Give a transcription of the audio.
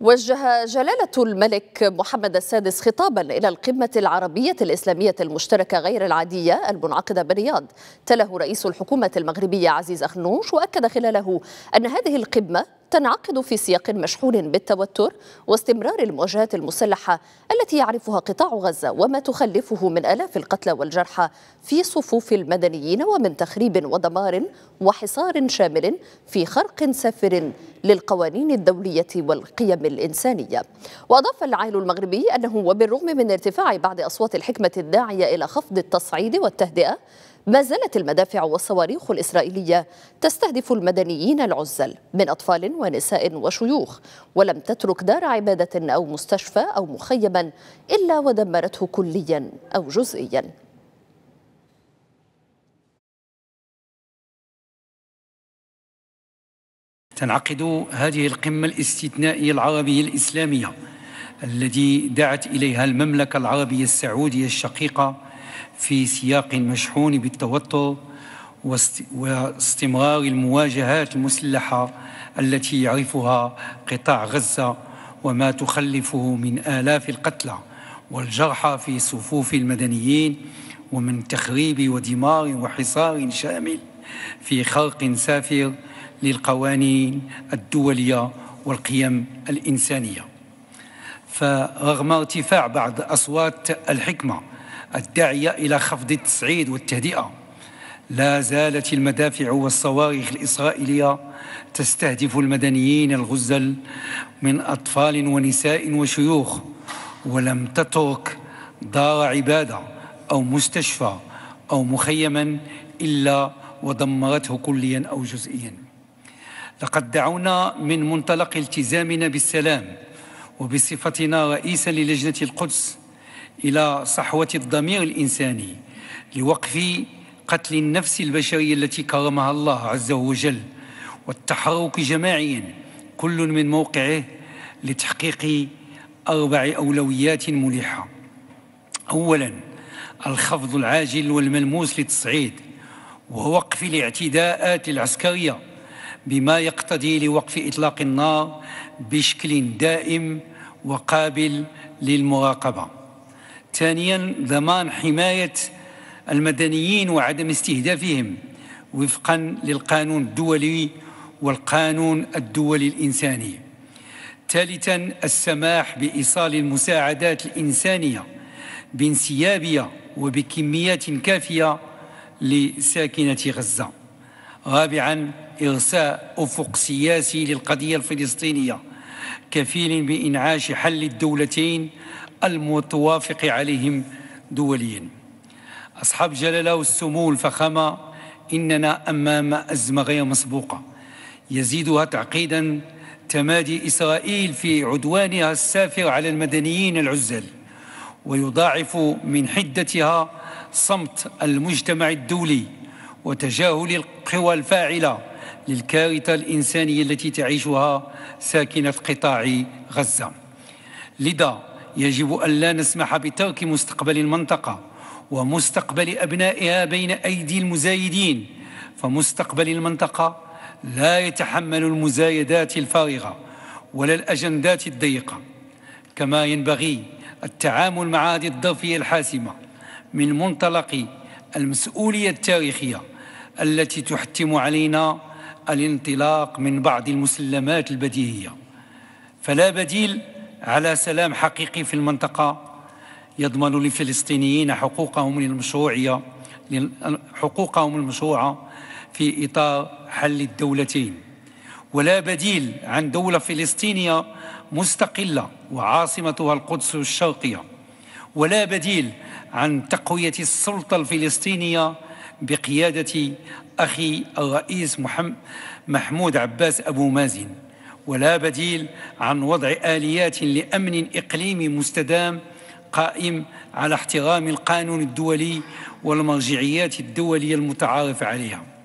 وجه جلالة الملك محمد السادس خطابا إلى القمة العربية الإسلامية المشتركة غير العادية المنعقدة بالرياض تله رئيس الحكومة المغربية عزيز أخنوش وأكد خلاله أن هذه القمة تنعقد في سياق مشحون بالتوتر واستمرار المواجهات المسلحة التي يعرفها قطاع غزة وما تخلفه من آلاف القتلى والجرحى في صفوف المدنيين ومن تخريب ودمار وحصار شامل في خرق سافر للقوانين الدولية والقيم الإنسانية وأضاف العاهل المغربي أنه وبالرغم من ارتفاع بعض أصوات الحكمة الداعية إلى خفض التصعيد والتهدئة ما زالت المدافع والصواريخ الإسرائيلية تستهدف المدنيين العزل من أطفال ونساء وشيوخ ولم تترك دار عبادة أو مستشفى أو مخيما إلا ودمرته كليا أو جزئيا تنعقد هذه القمة الاستثنائية العربية الإسلامية التي دعت إليها المملكة العربية السعودية الشقيقة في سياق مشحون بالتوتر واستمرار المواجهات المسلحة التي يعرفها قطاع غزة وما تخلفه من آلاف القتلى والجرحى في صفوف المدنيين ومن تخريب ودمار وحصار شامل في خرق سافر للقوانين الدولية والقيم الإنسانية فرغم ارتفاع بعض أصوات الحكمة الداعية إلى خفض التصعيد والتهدئة لا زالت المدافع والصواريخ الإسرائيلية تستهدف المدنيين الغزل من أطفال ونساء وشيوخ ولم تترك دار عبادة أو مستشفى أو مخيما إلا ودمرته كليا أو جزئيا لقد دعونا من منطلق التزامنا بالسلام وبصفتنا رئيسا للجنة القدس إلى صحوة الضمير الإنساني لوقف قتل النفس البشرية التي كرمها الله عز وجل والتحرك جماعيا كل من موقعه لتحقيق أربع أولويات ملحة أولا الخفض العاجل والملموس للتصعيد ووقف الاعتداءات العسكرية بما يقتضي لوقف إطلاق النار بشكل دائم وقابل للمراقبه ثانيا ضمان حماية المدنيين وعدم استهدافهم وفقا للقانون الدولي والقانون الدولي الإنساني ثالثا السماح بإيصال المساعدات الإنسانية بانسيابية وبكميات كافية لساكنة غزة رابعا إرساء أفق سياسي للقضية الفلسطينية كفيل بإنعاش حل الدولتين المتوافق عليهم دوليا أصحاب جلالة والسمو الفخامة إننا أمام أزمة غير مسبوقة يزيدها تعقيدا تمادي إسرائيل في عدوانها السافر على المدنيين العزل ويضاعف من حدتها صمت المجتمع الدولي وتجاهل القوى الفاعلة للكارثة الإنسانية التي تعيشها ساكنة قطاع غزة لذا يجب أن لا نسمح بترك مستقبل المنطقة ومستقبل أبنائها بين أيدي المزايدين فمستقبل المنطقة لا يتحمل المزايدات الفارغة ولا الأجندات الضيقة كما ينبغي التعامل مع هذه الظرفية الحاسمة من منطلق المسؤولية التاريخية التي تحتم علينا الانطلاق من بعض المسلمات البديهية فلا بديل على سلام حقيقي في المنطقة يضمن للفلسطينيين حقوقهم المشروعية حقوقهم المشروعة في إطار حل الدولتين ولا بديل عن دولة فلسطينية مستقلة وعاصمتها القدس الشرقية ولا بديل عن تقوية السلطة الفلسطينية بقيادة أخي الرئيس محمد محمود عباس أبو مازن ولا بديل عن وضع آليات لأمن إقليمي مستدام قائم على احترام القانون الدولي والمرجعيات الدولية المتعارف عليها